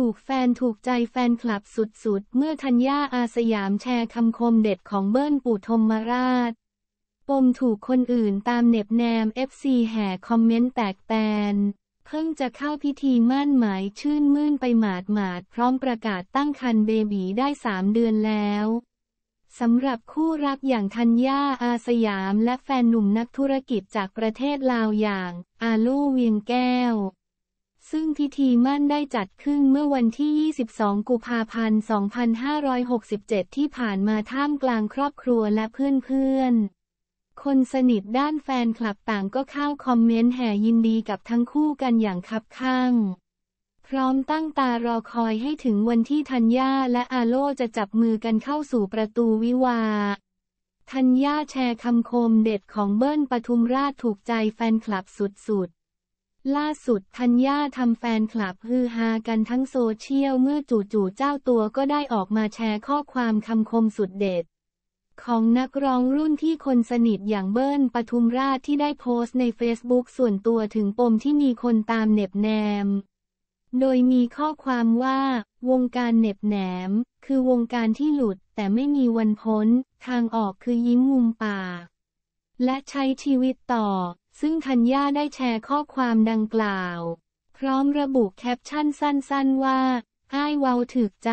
ถูกแฟนถูกใจแฟนคลับสุดๆ เมื่อธัญญาอาสยามแชร์คำคมเด็ดของเบิ้ลปู่ธมราช ปมถูกคนอื่นตามเน็บแนม f ีแห่คอมเมนต์แตกแตน เพิ่งจะเข้าพิธีมั่นหมายชื่นมื่นไปหมาดหมาดพร้อมประกาศตั้งคันเบบีได้สามเดือนแล้ว สำหรับคู่รักอย่างธัญญาอาสยามและแฟนหนุ่มนักธุรกิจจากประเทศลาวอย่าง อาลูเวียงแก้วซึ่งพิธีมั่นได้จัดขึ้นเมื่อวันที่ 22 กุมภาพันธ์ 2567 ที่ผ่านมาท่ามกลางครอบครัวและเพื่อนๆ คนสนิทด้านแฟนคลับต่างก็เข้าคอมเมนต์แห่ยินดีกับทั้งคู่กันอย่างคับข้างพร้อมตั้งตารอคอยให้ถึงวันที่ธัญญาและอาโลจะจับมือกันเข้าสู่ประตูวิวาธัญญาแชร์คำคมเด็ดของเบิ้ลปทุมราชถูกใจแฟนคลับสุดๆล่าสุดทัญญาทำแฟนคลับฮือฮากันทั้งโซเชียลเมื่อจู่ๆเจ้าตัวก็ได้ออกมาแชร์ข้อความคำคมสุดเด็ด ของนักร้องรุ่นที่คนสนิทอย่างเบิ้ลปทุมราชที่ได้โพสต์ในเฟซบุ๊กส่วนตัวถึงปมที่มีคนตามเน็บแนม โดยมีข้อความว่า วงการเน็บแหนม คือวงการที่หลุด แต่ไม่มีวันพ้น ทางออกคือยิ้มมุมปากและใช้ชีวิตต่อ ซึ่งธัญญาได้แชร์ข้อความดังกล่าว พร้อมระบุแคปชั่นสั้น ๆว่าอ้ายเวาถึกใจ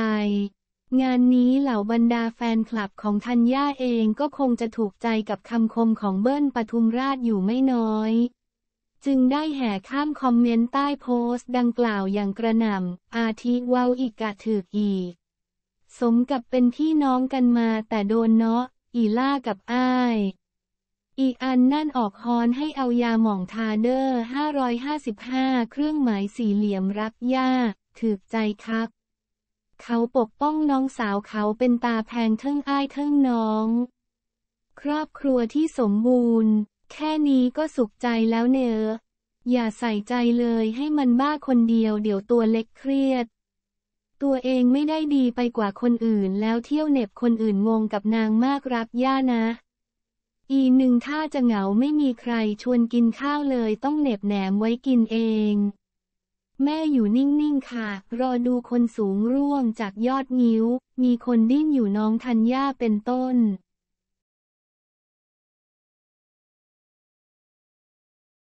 งานนี้เหล่าบรรดาแฟนคลับของธัญญาเองก็คงจะถูกใจกับคำคมของเบิ้ลปทุมราชอยู่ไม่น้อย จึงได้แห่ข้ามคอมเมนต์ใต้โพสต์ดังกล่าวอย่างกระหน่ำอาทิเวาอีกกะถึกอีก สมกับเป็นพี่น้องกันมาแต่โดนเนาะอีล่ากับอ้ายอีกอันนั่นออกฮอนให้เอายาหม่องทาเดอร์555 เครื่องหมายสี่เหลี่ยมรับยาถือใจครับ เขาปกป้องน้องสาวเขาเป็นตาแพงเทิงอ้ายเทิงน้อง ครอบครัวที่สมบูรณ์ แค่นี้ก็สุขใจแล้วเนอ อย่าใส่ใจเลยให้มันบ้าคนเดียวเดี๋ยวตัวเล็กเครียด ตัวเองไม่ได้ดีไปกว่าคนอื่นแล้วเที่ยวเน็บคนอื่นงงกับนางมากรับย่านะอีหนึ่งถ้าจะเหงาไม่มีใครชวนกินข้าวเลยต้องเหน็บแหนมไว้กินเอง แม่อยู่นิ่งๆค่ะ รอดูคนสูงร่วงจากยอดนิ้ว มีคนดิ้นอยู่น้องทัญญาเป็นต้น